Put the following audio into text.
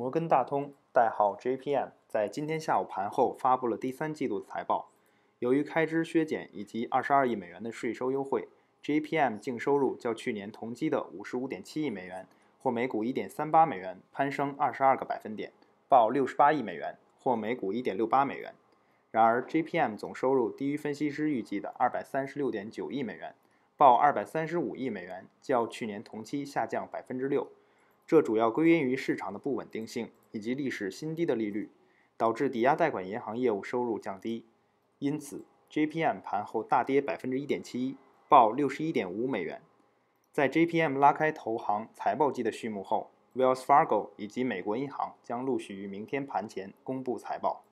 摩根大通（代号 JPM） 在今天下午盘后发布了第三季度财报。由于开支削减以及二十二亿美元的税收优惠，JPM 净收入较去年同期的五十五点七亿美元，或每股一点三八美元，攀升二十二个百分点，报六十八亿美元，或每股一点六八美元。然而，JPM 总收入低于分析师预计的二百三十六点九亿美元，报二百三十五亿美元，较去年同期下降百分之六。这主要归因于市场的不稳定性以及历史新低的利率，导致抵押贷款银行业务收入降低。因此，JPM 盘后大跌百分之一点七一，报六十一点五美元。在 JPM 拉开投行财报季的序幕后，Wells Fargo 以及美国银行将陆续于明天盘前公布财报。